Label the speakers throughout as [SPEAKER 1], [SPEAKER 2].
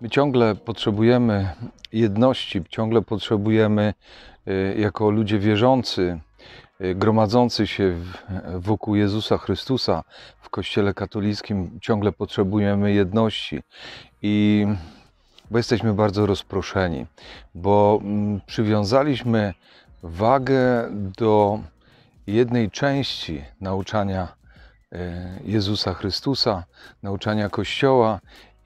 [SPEAKER 1] My ciągle potrzebujemy jedności, ciągle potrzebujemy y, jako ludzie wierzący, y, gromadzący się wokół Jezusa Chrystusa w Kościele katolickim, ciągle potrzebujemy jedności. I bo jesteśmy bardzo rozproszeni, bo mm, przywiązaliśmy wagę do jednej części nauczania y, Jezusa Chrystusa, nauczania Kościoła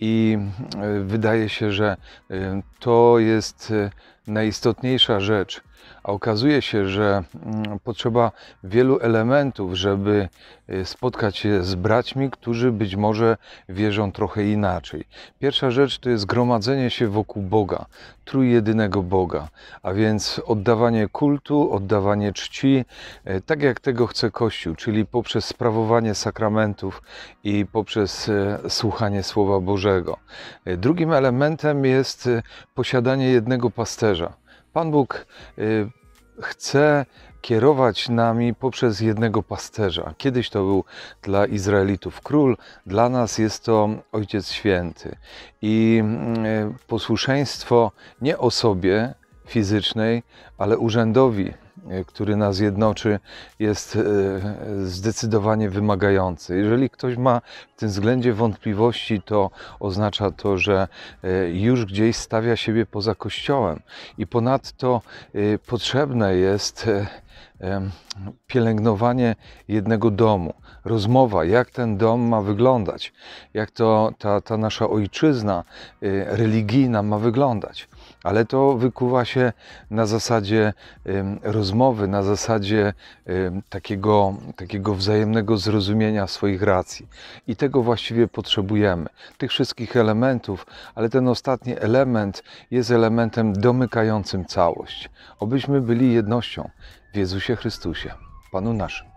[SPEAKER 1] i e, wydaje się, że e, to jest e, najistotniejsza rzecz, a okazuje się, że mm, potrzeba wielu elementów, żeby y, spotkać się z braćmi, którzy być może wierzą trochę inaczej. Pierwsza rzecz to jest gromadzenie się wokół Boga, trójjedynego Boga, a więc oddawanie kultu, oddawanie czci, y, tak jak tego chce Kościół, czyli poprzez sprawowanie sakramentów i poprzez y, słuchanie Słowa Bożego. Drugim elementem jest posiadanie jednego pasterza Pan Bóg y, chce kierować nami poprzez jednego pasterza. Kiedyś to był dla Izraelitów król, dla nas jest to Ojciec Święty. I mm, y, posłuszeństwo nie o sobie fizycznej, ale urzędowi, e, który nas jednoczy, jest e, zdecydowanie wymagający. Jeżeli ktoś ma w tym względzie wątpliwości, to oznacza to, że e, już gdzieś stawia siebie poza Kościołem. I ponadto potrzebne jest pielęgnowanie jednego domu, rozmowa, jak ten dom ma wyglądać, jak to ta, ta nasza ojczyzna y, religijna ma wyglądać. Ale to wykuwa się na zasadzie rozmowy, na zasadzie takiego, takiego wzajemnego zrozumienia swoich racji. I tego właściwie potrzebujemy, tych wszystkich elementów, ale ten ostatni element jest elementem domykającym całość. Obyśmy byli jednością, w Jezusie Chrystusie, Panu naszym.